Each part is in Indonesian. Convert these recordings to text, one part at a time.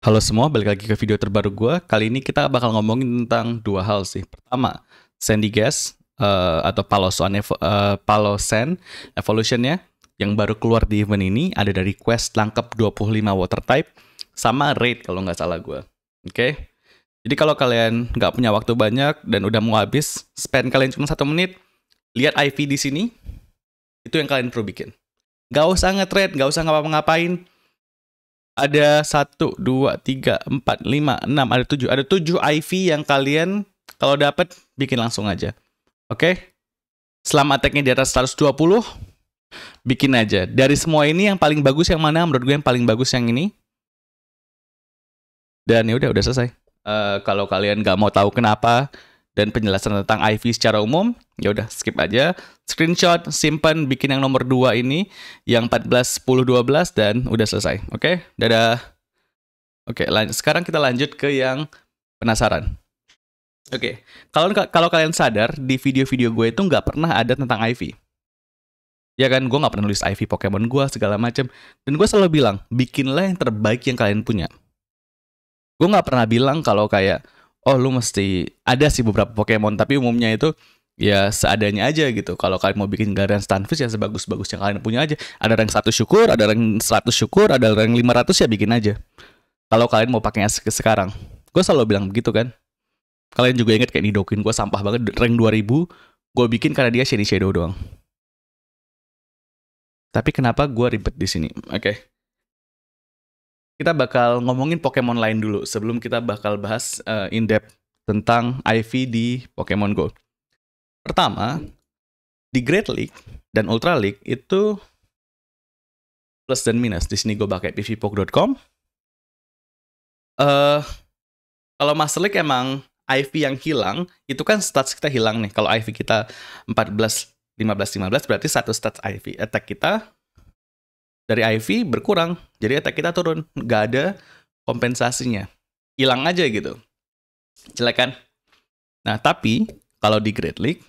Halo semua, balik lagi ke video terbaru gue. Kali ini kita bakal ngomongin tentang dua hal sih. Pertama, Sandy Gas uh, atau Palo, uh, eh, Palosan Evolution-nya yang baru keluar di event ini ada dari quest lengkap 25 water type sama raid kalau nggak salah gue. Oke? Okay? Jadi kalau kalian nggak punya waktu banyak dan udah mau habis, spend kalian cuma satu menit, lihat IV di sini, itu yang kalian perlu bikin. Gak usah nge-trade, gak usah ngapa-ngapain, ada satu, dua, tiga, empat, lima, enam, ada tujuh. Ada tujuh IV yang kalian kalau dapat bikin langsung aja. Oke? Okay? Selama attack-nya di atas 120, bikin aja. Dari semua ini yang paling bagus yang mana? Menurut gue yang paling bagus yang ini. Dan ya udah udah selesai. Uh, kalau kalian nggak mau tahu kenapa, dan penjelasan tentang IV secara umum, ya udah skip aja. Screenshot, simpan, bikin yang nomor 2 ini, yang 14, 10, 12, dan udah selesai. Oke, okay? dadah. Oke, okay, sekarang kita lanjut ke yang penasaran. Oke, okay. kalau kalau kalian sadar di video-video gue itu nggak pernah ada tentang IV. Ya kan, gue nggak pernah nulis IV Pokemon gue segala macam. Dan gue selalu bilang, bikinlah yang terbaik yang kalian punya. Gue nggak pernah bilang kalau kayak oh lu mesti ada sih beberapa Pokemon tapi umumnya itu ya seadanya aja gitu. Kalau kalian mau bikin galian Stunfish ya sebagus-bagus yang kalian punya aja. Ada rank 1 syukur, ada rank 100 syukur, ada rank 500 ya bikin aja. Kalau kalian mau pakainya sekarang. Gue selalu bilang begitu kan. Kalian juga inget kayak Nidokin gue sampah banget rank 2000. Gue bikin karena dia shady shadow doang. Tapi kenapa gue ribet di sini? Oke. Okay kita bakal ngomongin Pokemon lain dulu sebelum kita bakal bahas uh, eh, in depth tentang IV di Pokemon Go. Pertama, di Great League dan Ultra League itu plus dan minus. Di sini gue pakai pvpok.com. Uh, eh, kalau Master League emang IV yang hilang, itu kan stats kita hilang nih. Kalau IV kita 14 15 15 berarti satu stats IV attack kita dari IV berkurang. Jadi attack kita turun. Nggak ada kompensasinya. Hilang aja gitu. Jelek kan? Nah, tapi kalau di Great League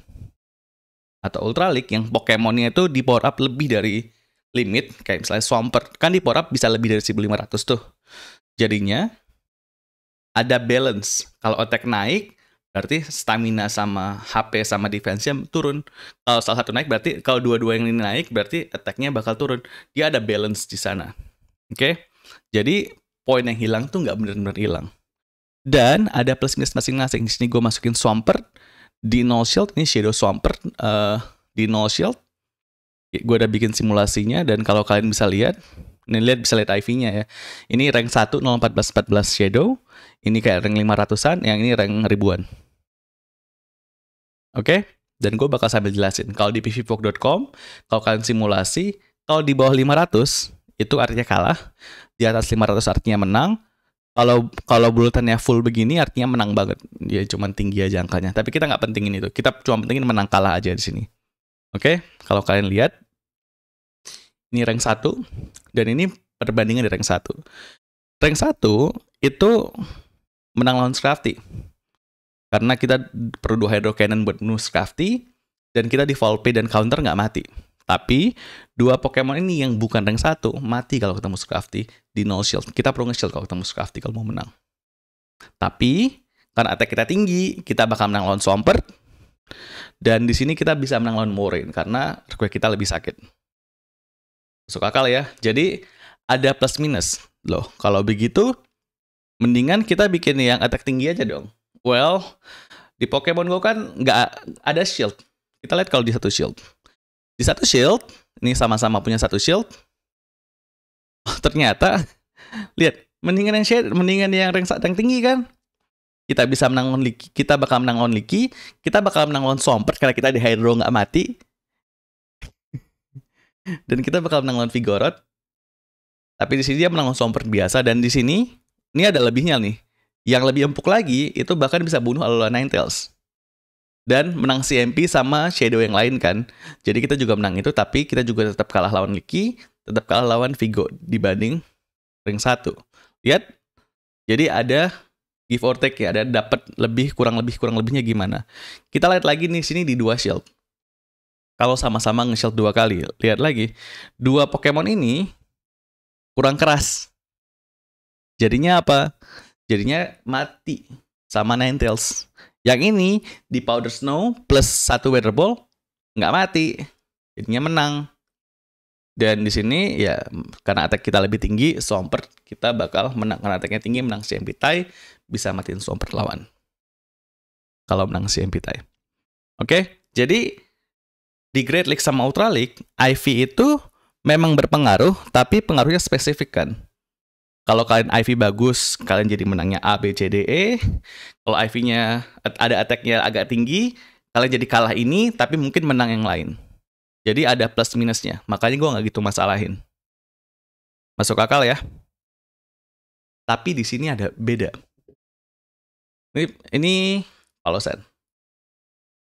atau Ultra League yang Pokemonnya itu di power up lebih dari limit, kayak misalnya Swampert, kan di power up bisa lebih dari 1500 tuh. Jadinya ada balance. Kalau attack naik, berarti stamina sama HP sama defense-nya turun. Kalau salah satu naik berarti kalau dua-dua yang ini naik berarti attack-nya bakal turun. Dia ada balance di sana. Oke. Okay? Jadi poin yang hilang tuh nggak benar-benar hilang. Dan ada plus minus masing-masing. Di sini gue masukin swamper di No Shield ini Shadow swamper uh, eh, di No Shield. Gue udah bikin simulasinya dan kalau kalian bisa lihat ini lihat bisa lihat IV-nya ya. Ini rank 1 014 14 Shadow. Ini kayak rank 500-an, yang ini rank ribuan. Oke? Okay? Dan gue bakal sambil jelasin. Kalau di pvpok.com, kalau kalian simulasi, kalau di bawah 500, itu artinya kalah. Di atas 500 artinya menang. Kalau kalau bulatannya full begini artinya menang banget. Ya cuma tinggi aja angkanya. Tapi kita nggak pentingin itu. Kita cuma pentingin menang kalah aja di sini. Oke, okay? kalau kalian lihat ini rank 1 dan ini perbandingan di rank 1. Rank 1 itu menang lawan Scrafty. Karena kita perlu dua hydro cannon buat nus crafty, dan kita di Volpe dan counter nggak mati. Tapi dua Pokemon ini yang bukan rank satu mati kalau ketemu Scrafty di no shield. Kita perlu nge-shield kalau ketemu Scrafty kalau mau menang. Tapi karena attack kita tinggi, kita bakal menang lawan Swampert. Dan di sini kita bisa menang lawan Morin karena earthquake kita lebih sakit. suka akal ya. Jadi ada plus minus. Loh, kalau begitu mendingan kita bikin yang attack tinggi aja dong. Well, di Pokemon Go kan nggak ada shield. Kita lihat kalau di satu shield. Di satu shield, ini sama-sama punya satu shield. Oh Ternyata, lihat, mendingan yang Shield, mendingan yang rank, rank tinggi kan? Kita bisa menang on Liki, kita bakal menang on Liki, kita bakal menang on Sompert karena kita di Hydro nggak mati. dan kita bakal menang on Vigoroth. Tapi di sini dia menang on Sompert biasa dan di sini ini ada lebihnya nih. Yang lebih empuk lagi, itu bahkan bisa bunuh Alola Ninetales. Dan menang CMP sama Shadow yang lain kan. Jadi kita juga menang itu, tapi kita juga tetap kalah lawan Licky tetap kalah lawan Vigo dibanding ring 1. Lihat, jadi ada give or take ya, ada dapat lebih kurang lebih kurang lebihnya gimana. Kita lihat lagi nih sini di dua shield. Kalau sama-sama nge-shield dua kali, lihat lagi. Dua Pokemon ini kurang keras. Jadinya apa? jadinya mati sama Nine Yang ini di Powder Snow plus satu Weather Ball nggak mati, jadinya menang. Dan di sini ya karena attack kita lebih tinggi, Swampert kita bakal menang karena attacknya tinggi menang si MPTI bisa matiin Swampert lawan. Kalau menang si MP Tai. Oke, jadi di Great League sama Ultra League, IV itu memang berpengaruh, tapi pengaruhnya spesifik kan kalau kalian IV bagus, kalian jadi menangnya A, B, C, D, E. Kalau IV-nya ada attack-nya agak tinggi, kalian jadi kalah ini, tapi mungkin menang yang lain. Jadi ada plus minusnya. Makanya gue nggak gitu masalahin. Masuk akal ya. Tapi di sini ada beda. Ini, ini Palosen.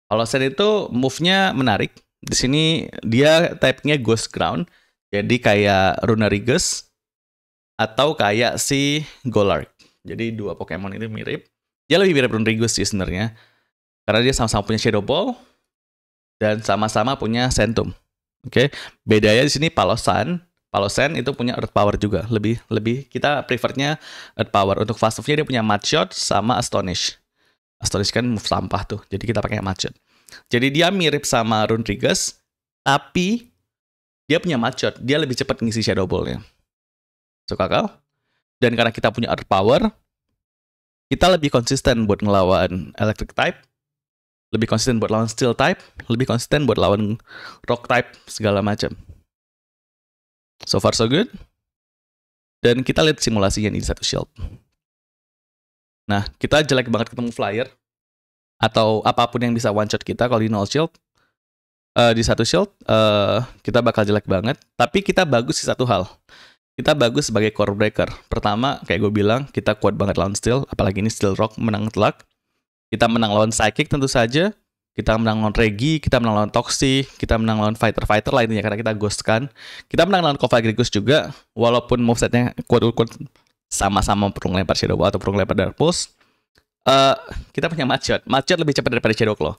Palosen itu move-nya menarik. Di sini dia type-nya Ghost Ground. Jadi kayak Runa Runarigus atau kayak si Golark, Jadi dua Pokemon itu mirip. Dia lebih mirip Runrigus sih sebenarnya. Karena dia sama-sama punya Shadow Ball dan sama-sama punya Sentum. Oke, okay? bedanya di sini Palosan. Palosan itu punya Earth Power juga, lebih lebih kita prefernya Earth Power. Untuk fast move-nya dia punya Mud Shot sama Astonish. Astonish kan move sampah tuh, jadi kita pakai Mud Shot. Jadi dia mirip sama Rodriguez, tapi dia punya Mud Shot. Dia lebih cepat ngisi Shadow Ball-nya masuk akal dan karena kita punya earth power kita lebih konsisten buat ngelawan electric type lebih konsisten buat lawan steel type lebih konsisten buat lawan rock type segala macam so far so good dan kita lihat simulasinya di satu shield nah kita jelek banget ketemu flyer atau apapun yang bisa one shot kita kalau di nol shield uh, di satu shield uh, kita bakal jelek banget tapi kita bagus di satu hal kita bagus sebagai core breaker. Pertama, kayak gue bilang, kita kuat banget lawan Steel, apalagi ini Steel Rock menang telak. Kita menang lawan Psychic tentu saja, kita menang lawan Regi, kita menang lawan Toxi, kita menang lawan Fighter-Fighter lainnya karena kita ghost kan. Kita menang lawan Covagrigus juga, walaupun movesetnya kuat-kuat sama-sama perung lempar Shadow Ball atau perung lempar Dark Pulse. Uh, kita punya macet macet lebih cepat daripada Shadow Claw.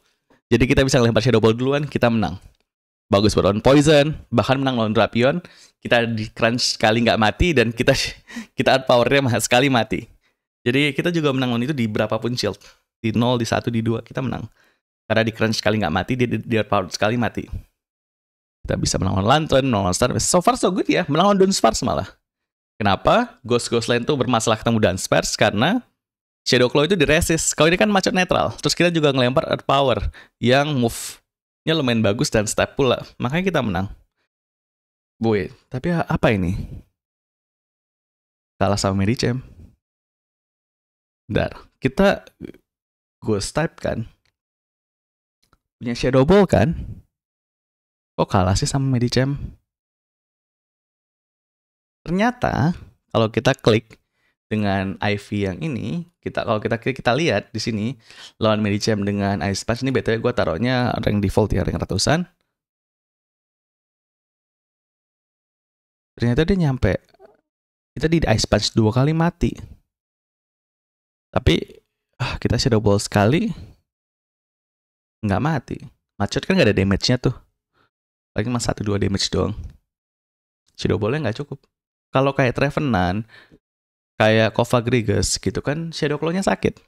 Jadi kita bisa lempar Shadow Ball duluan, kita menang bagus buat lawan Poison, bahkan menang lawan Drapion. Kita di crunch sekali nggak mati dan kita kita powernya mah sekali mati. Jadi kita juga menang lawan itu di berapapun shield. Di nol di satu di dua kita menang. Karena di crunch sekali nggak mati, dia di, di power sekali mati. Kita bisa menang melawan Lantern, lawan Star. So far so good ya, menang melawan Dunsparce malah. Kenapa? Ghost Ghost lane tuh bermasalah ketemu Dunsparce karena Shadow Claw itu diresist. Kalau ini kan macet netral. Terus kita juga ngelempar Earth Power yang move ini lumayan bagus dan step pula. Makanya kita menang. Boy, tapi apa ini? Kalah sama Medicam. Bentar, kita ghost step kan? Punya Shadow Ball kan? Kok kalah sih sama Medicam? Ternyata, kalau kita klik, dengan IV yang ini kita kalau kita kita lihat di sini lawan Medicham dengan Ice Punch ini btw gue taruhnya rank default ya rank ratusan ternyata dia nyampe kita di Ice Punch dua kali mati tapi ah, kita Shadow Ball sekali nggak mati macet kan nggak ada damage-nya tuh lagi mas satu dua damage doang Shadow ballnya nggak cukup kalau kayak Trevenant kayak Kova Kovagrigis gitu kan Shadow Claw-nya sakit.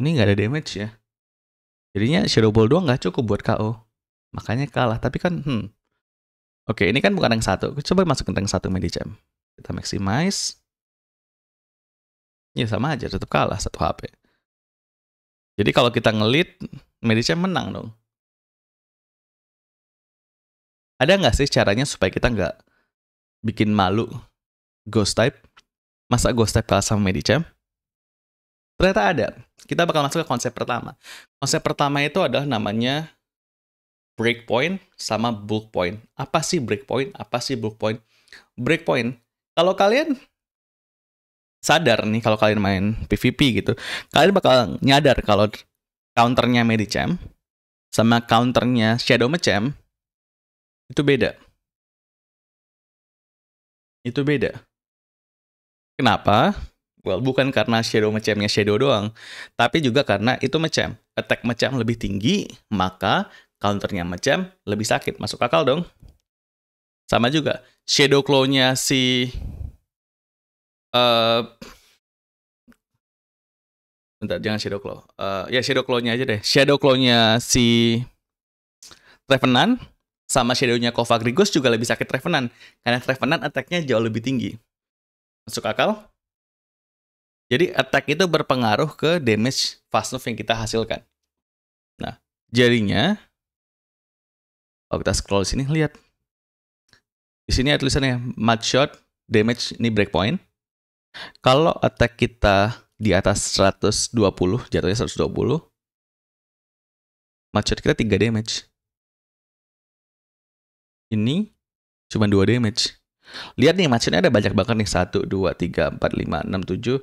Ini nggak ada damage ya. Jadinya Shadow Ball doang nggak cukup buat KO. Makanya kalah. Tapi kan, hmm. Oke, ini kan bukan yang satu Coba masuk masukin rank 1 Medicham. Kita maximize. Ya sama aja, tetap kalah satu HP. Jadi kalau kita ngelit, Medicham menang dong. Ada nggak sih caranya supaya kita nggak bikin malu ghost type? Masa gue step kalah sama Medicam? Ternyata ada. Kita bakal masuk ke konsep pertama. Konsep pertama itu adalah namanya breakpoint sama bulk point. Apa sih breakpoint? Apa sih bulk point? Breakpoint. Kalau kalian sadar nih kalau kalian main PvP gitu, kalian bakal nyadar kalau counternya Medicham sama counternya Shadow Macam itu beda. Itu beda. Kenapa? Well, bukan karena shadow macamnya shadow doang, tapi juga karena itu macam attack macam lebih tinggi, maka counternya macam lebih sakit. Masuk akal dong. Sama juga shadow claw si uh, bentar jangan shadow claw. Uh, ya shadow claw aja deh. Shadow claw si Trevenant sama shadownya nya Kova juga lebih sakit Trevenant karena Trevenant attacknya jauh lebih tinggi. Masuk akal? Jadi attack itu berpengaruh ke damage fast move yang kita hasilkan. Nah, jadinya kalau kita scroll di sini lihat di sini ada tulisannya mud shot damage ini breakpoint. Kalau attack kita di atas 120, jatuhnya 120. Mud shot kita 3 damage. Ini cuma 2 damage. Lihat nih matchnya ada banyak banget nih. 1, 2, 3, 4, 5, 6, 7,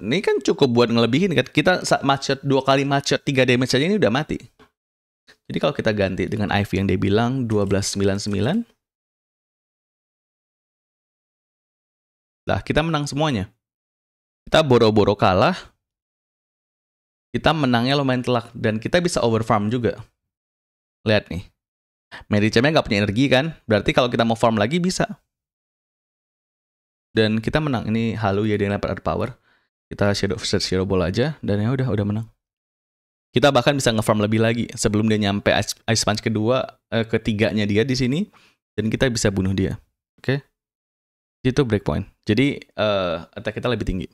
4, 9, 10. Ini kan cukup buat ngelebihin kan. Kita macet dua kali macet 3 damage aja ini udah mati. Jadi kalau kita ganti dengan IV yang dia bilang 1299. Lah kita menang semuanya. Kita boro-boro kalah. Kita menangnya lumayan telak. Dan kita bisa overfarm juga. Lihat nih. Medicampnya nggak punya energi kan? Berarti kalau kita mau farm lagi bisa. Dan kita menang. Ini halu ya dengan Leopard Power. Kita Shadow versus Shadow Ball aja. Dan ya udah, udah menang. Kita bahkan bisa ngefarm lebih lagi. Sebelum dia nyampe Ice, ice Punch kedua, eh, ketiganya dia di sini. Dan kita bisa bunuh dia. Oke? Okay? Itu breakpoint. Jadi, uh, attack kita lebih tinggi.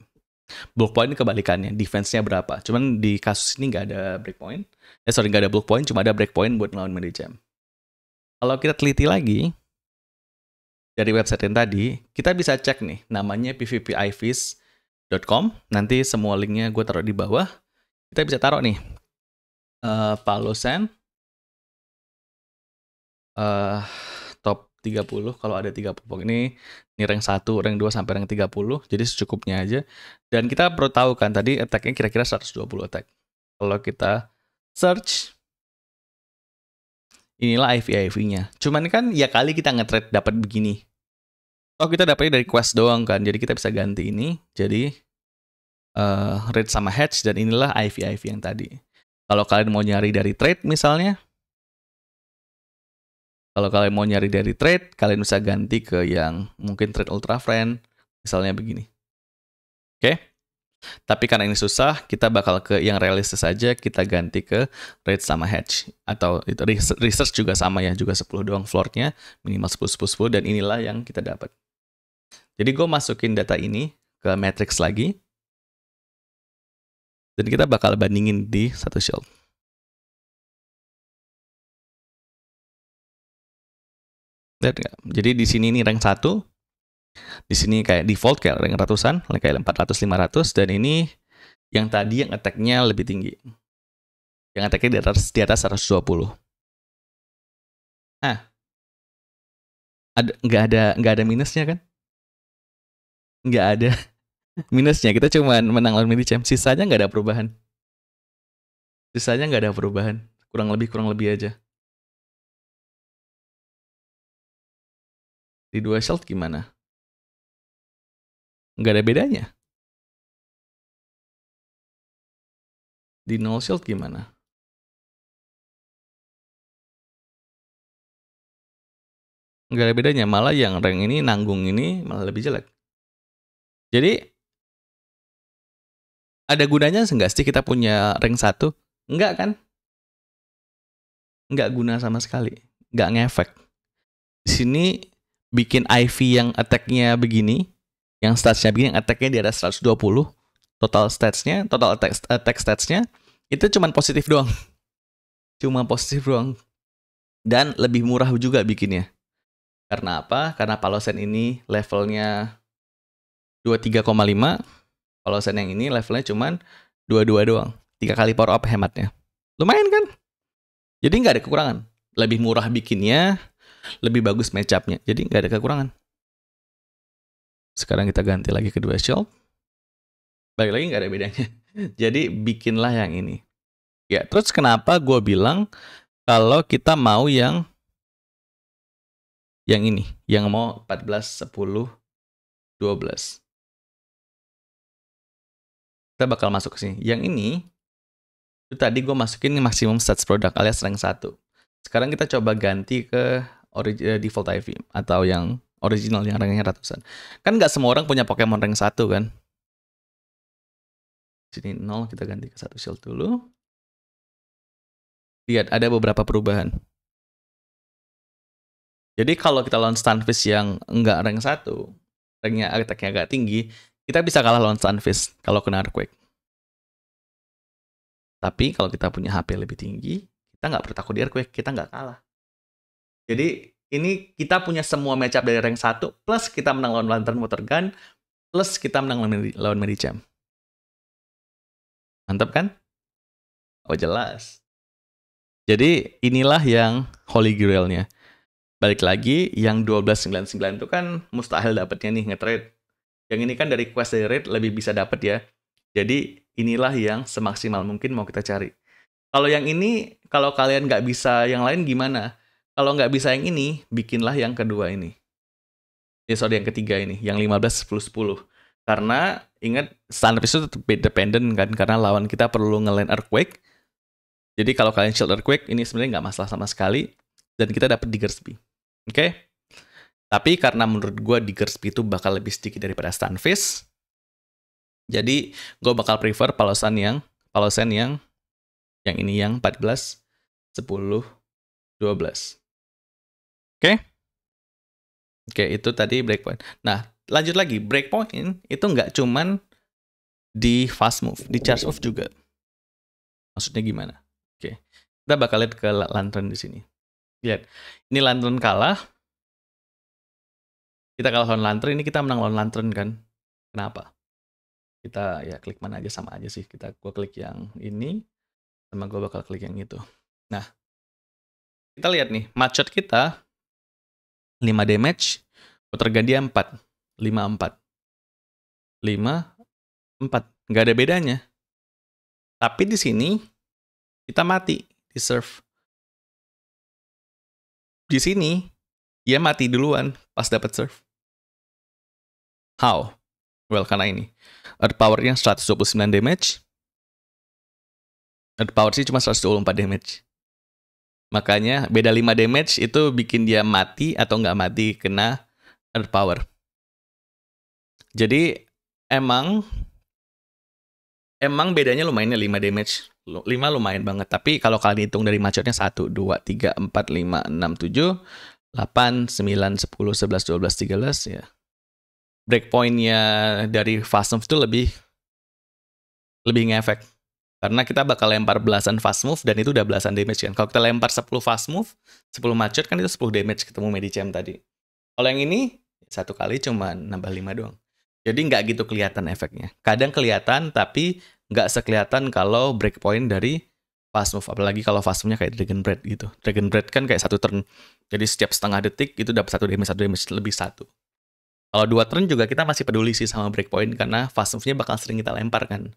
Block point kebalikannya, defense-nya berapa. Cuman di kasus ini nggak ada break point. Eh sorry, nggak ada block point, cuma ada break point buat ngelawan Medicham. Kalau kita teliti lagi dari website yang tadi, kita bisa cek nih namanya pvpivis.com. Nanti semua linknya gue taruh di bawah. Kita bisa taruh nih uh, Sen uh, top 30 kalau ada 30 pokok ini ini rank 1, rank 2 sampai rank 30. Jadi secukupnya aja. Dan kita perlu tahu kan tadi attack-nya kira-kira 120 attack. Kalau kita search inilah iv nya Cuman kan ya kali kita nge-trade dapat begini. Oh kita dapatnya dari quest doang kan, jadi kita bisa ganti ini. Jadi uh, eh, rate sama hedge dan inilah IV-IV yang tadi. Kalau kalian mau nyari dari trade misalnya, kalau kalian mau nyari dari trade, kalian bisa ganti ke yang mungkin trade ultra friend, misalnya begini. Oke? Okay? Tapi karena ini susah, kita bakal ke yang realistis saja, kita ganti ke rate sama hedge. Atau research juga sama ya, juga 10 doang floornya, minimal 10, 10, 10, dan inilah yang kita dapat. Jadi gue masukin data ini ke matrix lagi. Dan kita bakal bandingin di satu shield. Lihat nggak? Jadi di sini ini rank 1, di sini kayak default kayak rank ratusan, kayak 400, 500 dan ini yang tadi yang attack-nya lebih tinggi. Yang attack-nya di atas di atas 120. Nah, ada nggak ada nggak ada minusnya kan? Nggak ada minusnya. Kita cuma menang lawan champ, Sisanya nggak ada perubahan. Sisanya nggak ada perubahan. Kurang lebih kurang lebih aja. Di dua shield gimana? nggak ada bedanya. Di no shield gimana? Nggak ada bedanya, malah yang rank ini nanggung ini malah lebih jelek. Jadi ada gunanya nggak sih kita punya rank satu? nggak kan? nggak guna sama sekali. nggak ngefek. Di sini bikin IV yang attack-nya begini, yang statsnya begini, attacknya di atas 120, total statsnya, total attack, attack statsnya, itu cuma positif doang. Cuma positif doang. Dan lebih murah juga bikinnya. Karena apa? Karena Palosen ini levelnya 23,5. Palosen yang ini levelnya cuma 22 doang. Tiga kali power up hematnya. Lumayan kan? Jadi nggak ada kekurangan. Lebih murah bikinnya, lebih bagus matchupnya. Jadi nggak ada kekurangan. Sekarang kita ganti lagi ke shell, Balik lagi nggak ada bedanya. Jadi bikinlah yang ini. Ya, terus kenapa gue bilang kalau kita mau yang yang ini, yang mau 14, 10, 12. Kita bakal masuk ke sini. Yang ini, itu tadi gue masukin maksimum stats product alias rank 1. Sekarang kita coba ganti ke eh, default IV atau yang original yang ranknya ratusan. Kan nggak semua orang punya Pokemon rank satu kan? Sini 0 kita ganti ke satu shield dulu. Lihat ada beberapa perubahan. Jadi kalau kita lawan Stunfish yang nggak rank 1, ranknya attack-nya agak tinggi, kita bisa kalah lawan Stunfish kalau kena Earthquake. Tapi kalau kita punya HP lebih tinggi, kita nggak perlu takut di Earthquake, kita nggak kalah. Jadi ini kita punya semua matchup dari rank 1 plus kita menang lawan Lantern Water Gun plus kita menang lawan Medicham. Mantap kan? Oh jelas. Jadi inilah yang Holy Grail-nya. Balik lagi, yang 1299 itu kan mustahil dapetnya nih ngetrade. Yang ini kan dari quest dari raid lebih bisa dapet ya. Jadi inilah yang semaksimal mungkin mau kita cari. Kalau yang ini, kalau kalian nggak bisa yang lain gimana? kalau nggak bisa yang ini, bikinlah yang kedua ini. Ya sorry, yang ketiga ini, yang 15 10 10. Karena ingat standar itu tetap dependent kan, karena lawan kita perlu ngeland earthquake. Jadi kalau kalian shield earthquake, ini sebenarnya nggak masalah sama sekali. Dan kita dapat digerspi. Oke? Okay? Tapi karena menurut gue digerspi itu bakal lebih sedikit daripada face. Jadi gue bakal prefer Palosan yang Palosan yang yang ini yang 14, 10, 12. Oke? Okay? Oke, itu tadi breakpoint. Nah, lanjut lagi. Breakpoint itu nggak cuman di fast move, di charge move juga. Maksudnya gimana? Oke. Okay. Kita bakal lihat ke lantern di sini. Lihat. Ini lantern kalah. Kita kalah lawan lantern, ini kita menang lawan lantern kan. Kenapa? Kita ya klik mana aja sama aja sih. Kita gua klik yang ini sama gua bakal klik yang itu. Nah, kita lihat nih, macet kita 5 damage, putar ganti 4. 5 4. 5 4. Nggak ada bedanya. Tapi di sini kita mati di serve. Di sini dia mati duluan pas dapat serve. How? Well, karena ini. Earth power-nya 129 damage. Earth power sih cuma 124 damage. Makanya beda 5 damage itu bikin dia mati atau nggak mati kena earth power. Jadi emang emang bedanya lumayan ya 5 damage. 5 lumayan banget. Tapi kalau kalian hitung dari macetnya 1, 2, 3, 4, 5, 6, 7, 8, 9, 10, 11, 12, 13 ya. Breakpointnya dari move itu lebih lebih ngefek karena kita bakal lempar belasan fast move dan itu udah belasan damage kan. Kalau kita lempar 10 fast move, 10 macet kan itu 10 damage ketemu Medicham tadi. Kalau yang ini, satu kali cuma nambah 5 doang. Jadi nggak gitu kelihatan efeknya. Kadang kelihatan, tapi nggak sekelihatan kalau breakpoint dari fast move. Apalagi kalau fast move-nya kayak Dragon bread gitu. Dragon bread kan kayak satu turn. Jadi setiap setengah detik itu dapat satu damage, satu damage, lebih satu. Kalau dua turn juga kita masih peduli sih sama breakpoint karena fast move-nya bakal sering kita lempar kan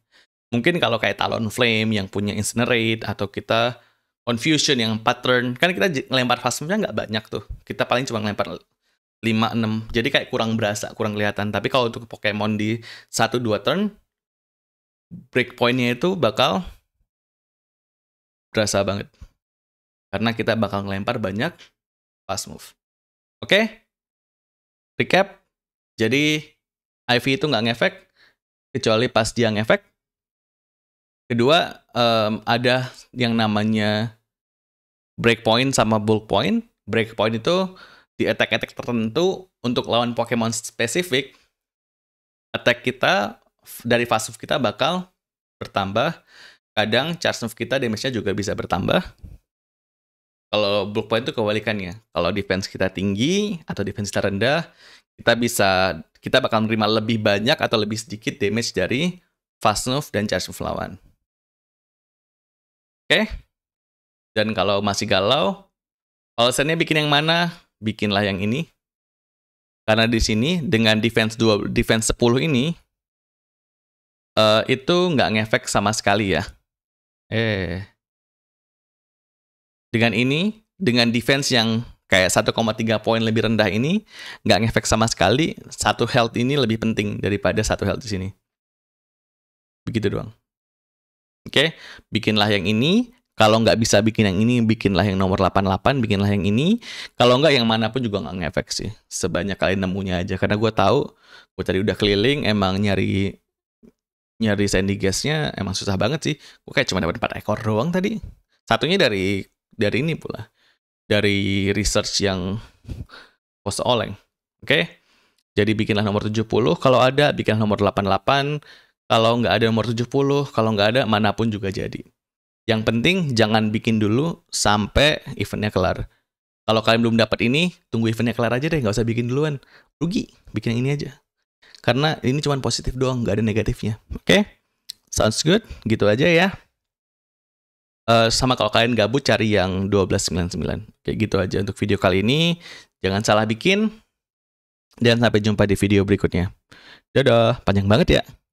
mungkin kalau kayak Talon Flame yang punya Incinerate atau kita Confusion yang pattern kan kita ngelempar nya nggak banyak tuh kita paling cuma ngelempar 5 6 jadi kayak kurang berasa kurang kelihatan tapi kalau untuk Pokemon di 1 2 turn breakpointnya itu bakal berasa banget karena kita bakal ngelempar banyak fast move oke okay? recap jadi IV itu nggak ngefek kecuali pas dia ngefek Kedua, um, ada yang namanya breakpoint sama bulk point. Breakpoint itu di attack-attack tertentu untuk lawan Pokemon spesifik, attack kita dari fast move kita bakal bertambah. Kadang charge move kita damage-nya juga bisa bertambah. Kalau bulk point itu kebalikannya. Kalau defense kita tinggi atau defense kita rendah, kita bisa kita bakal menerima lebih banyak atau lebih sedikit damage dari fast move dan charge move lawan. Oke? Dan kalau masih galau, alasannya bikin yang mana? Bikinlah yang ini. Karena di sini dengan defense 2 defense 10 ini uh, itu nggak ngefek sama sekali ya. Eh. Dengan ini, dengan defense yang kayak 1,3 poin lebih rendah ini nggak ngefek sama sekali. Satu health ini lebih penting daripada satu health di sini. Begitu doang. Oke, okay? bikinlah yang ini. Kalau nggak bisa bikin yang ini, bikinlah yang nomor 88, bikinlah yang ini. Kalau nggak yang mana pun juga nggak ngefek sih. Sebanyak kalian nemunya aja. Karena gue tahu, gue tadi udah keliling, emang nyari nyari sandy gasnya emang susah banget sih. Gue kayak cuma dapat 4 ekor doang tadi. Satunya dari dari ini pula. Dari research yang post oleng. Oke? Okay? Jadi bikinlah nomor 70. Kalau ada, bikinlah nomor 88 kalau nggak ada nomor 70, kalau nggak ada manapun juga jadi. Yang penting jangan bikin dulu sampai eventnya kelar. Kalau kalian belum dapat ini, tunggu eventnya kelar aja deh, nggak usah bikin duluan. Rugi, bikin ini aja. Karena ini cuma positif doang, nggak ada negatifnya. Oke? Okay? Sounds good? Gitu aja ya. Uh, sama kalau kalian gabut cari yang 1299. Kayak gitu aja untuk video kali ini. Jangan salah bikin. Dan sampai jumpa di video berikutnya. Dadah, panjang banget ya.